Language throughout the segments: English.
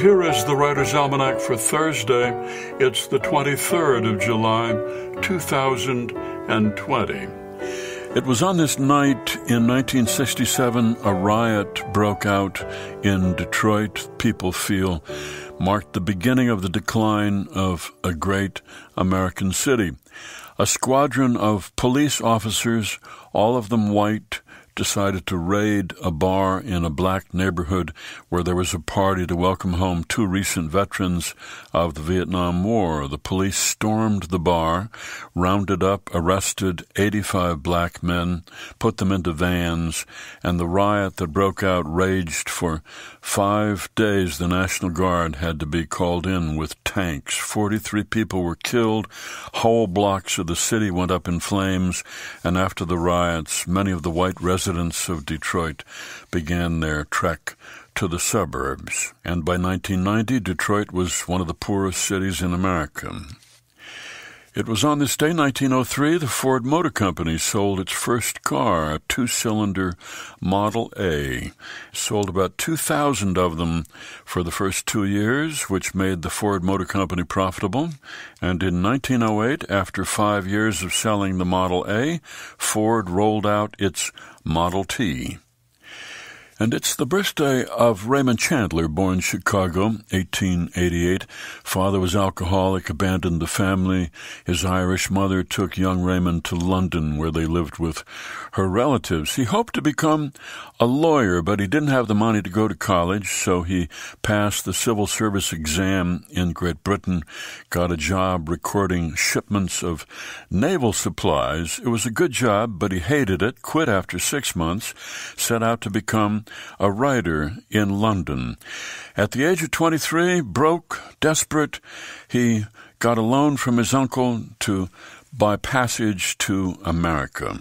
here is the Writer's Almanac for Thursday. It's the 23rd of July, 2020. It was on this night in 1967 a riot broke out in Detroit, people feel, marked the beginning of the decline of a great American city. A squadron of police officers, all of them white, decided to raid a bar in a black neighborhood where there was a party to welcome home two recent veterans of the Vietnam War. The police stormed the bar, rounded up, arrested 85 black men, put them into vans, and the riot that broke out raged for five days. The National Guard had to be called in with tanks. 43 people were killed, whole blocks of the city went up in flames, and after the riots, many of the white residents residents of Detroit began their trek to the suburbs, and by 1990, Detroit was one of the poorest cities in America. It was on this day, 1903, the Ford Motor Company sold its first car, a two cylinder Model A. Sold about 2,000 of them for the first two years, which made the Ford Motor Company profitable. And in 1908, after five years of selling the Model A, Ford rolled out its Model T. And it's the birthday of Raymond Chandler, born Chicago, 1888. Father was alcoholic, abandoned the family. His Irish mother took young Raymond to London, where they lived with her relatives. He hoped to become a lawyer, but he didn't have the money to go to college, so he passed the civil service exam in Great Britain, got a job recording shipments of naval supplies. It was a good job, but he hated it, quit after six months, set out to become a writer in London. At the age of 23, broke, desperate, he got a loan from his uncle to buy passage to America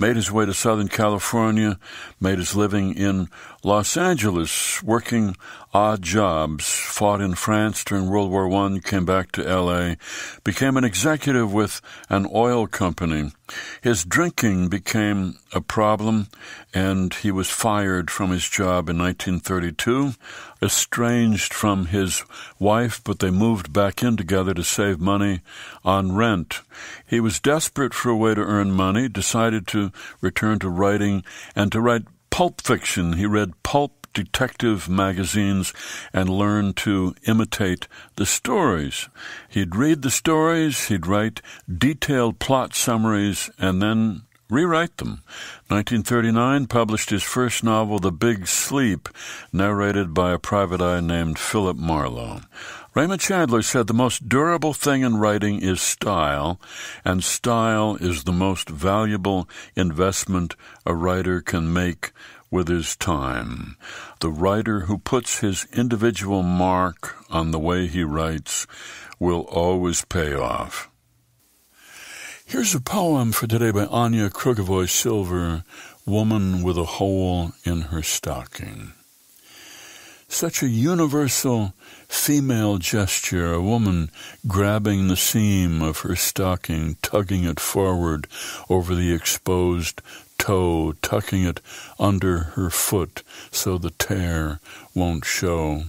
made his way to Southern California, made his living in Los Angeles, working odd jobs, fought in France during World War I, came back to LA, became an executive with an oil company. His drinking became a problem, and he was fired from his job in 1932, estranged from his wife, but they moved back in together to save money on rent. He was desperate for a way to earn money, decided to Returned return to writing and to write pulp fiction. He read pulp detective magazines and learned to imitate the stories. He'd read the stories, he'd write detailed plot summaries, and then rewrite them. 1939 published his first novel, The Big Sleep, narrated by a private eye named Philip Marlowe. Raymond Chandler said the most durable thing in writing is style, and style is the most valuable investment a writer can make with his time. The writer who puts his individual mark on the way he writes will always pay off. Here's a poem for today by Anya Krugovoy Silver Woman with a Hole in Her Stocking. Such a universal female gesture, a woman grabbing the seam of her stocking, tugging it forward over the exposed toe, tucking it under her foot so the tear won't show.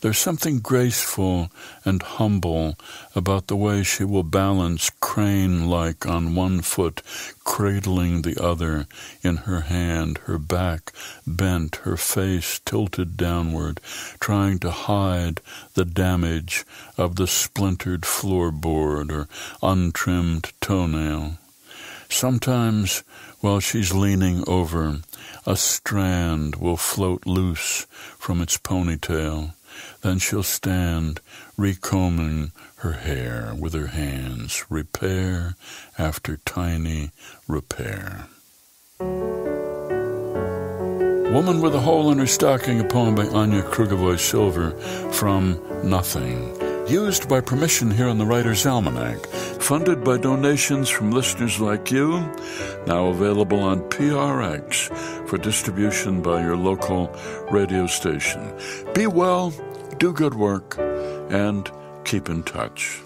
There's something graceful and humble about the way she will balance crane like on one foot, cradling the other in her hand, her back bent, her face tilted downward, trying to hide the damage of the splintered floorboard or untrimmed toenail. Sometimes, while she's leaning over, a strand will float loose from its ponytail then she'll stand recombing her hair with her hands, repair after tiny repair. Woman with a Hole in Her Stocking, a poem by Anya Krugovoy Silver from Nothing. Used by permission here on the Writer's Almanac, funded by donations from listeners like you, now available on PRX for distribution by your local radio station. Be well do good work, and keep in touch.